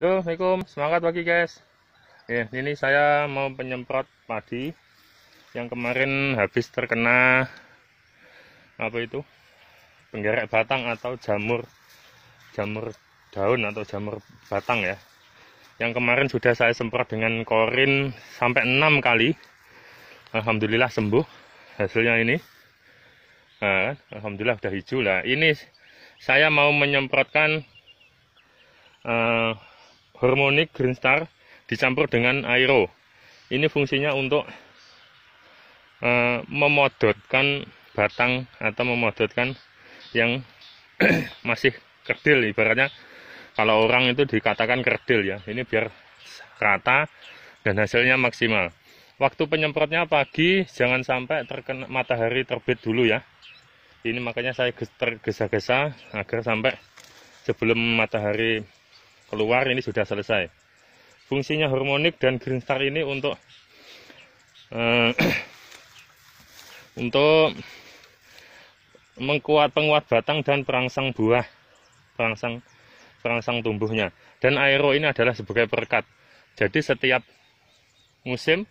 Assalamualaikum, semangat pagi guys. Ya, ini saya mau penyemprot padi yang kemarin habis terkena apa itu? penggerak batang atau jamur jamur daun atau jamur batang ya. Yang kemarin sudah saya semprot dengan korin sampai 6 kali. Alhamdulillah sembuh hasilnya ini. Nah, alhamdulillah sudah hijau lah. Ini saya mau menyemprotkan uh, Harmonic Green Star dicampur dengan Aero. Ini fungsinya untuk uh, memodotkan batang atau memodotkan yang masih kerdil ibaratnya kalau orang itu dikatakan kerdil ya ini biar rata dan hasilnya maksimal waktu penyemprotnya pagi jangan sampai terkena matahari terbit dulu ya ini makanya saya tergesa-gesa agar sampai sebelum matahari keluar ini sudah selesai fungsinya harmonik dan green star ini untuk eh, untuk mengkuat penguat batang dan perangsang buah perangsang perangsang tumbuhnya dan aero ini adalah sebagai perekat jadi setiap musim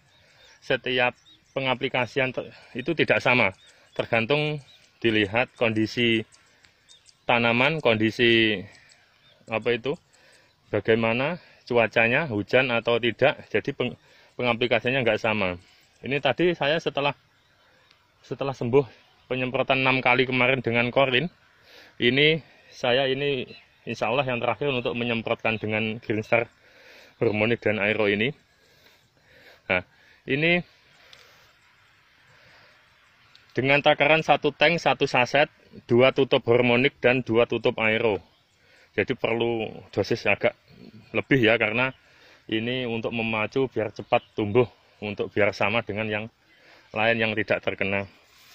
setiap pengaplikasian itu tidak sama tergantung dilihat kondisi tanaman kondisi apa itu bagaimana cuacanya hujan atau tidak jadi peng, pengaplikasinya nggak sama ini tadi saya setelah setelah sembuh penyemprotan 6 kali kemarin dengan korin ini saya ini insya Allah yang terakhir untuk menyemprotkan dengan Green Star Harmonic dan Aero ini nah ini dengan takaran satu tank satu saset dua tutup hormonik dan dua tutup aero jadi perlu dosis agak lebih ya karena ini untuk memacu biar cepat tumbuh untuk biar sama dengan yang lain yang tidak terkena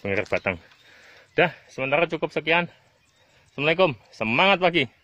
pengerat batang dah sementara cukup sekian Assalamualaikum semangat pagi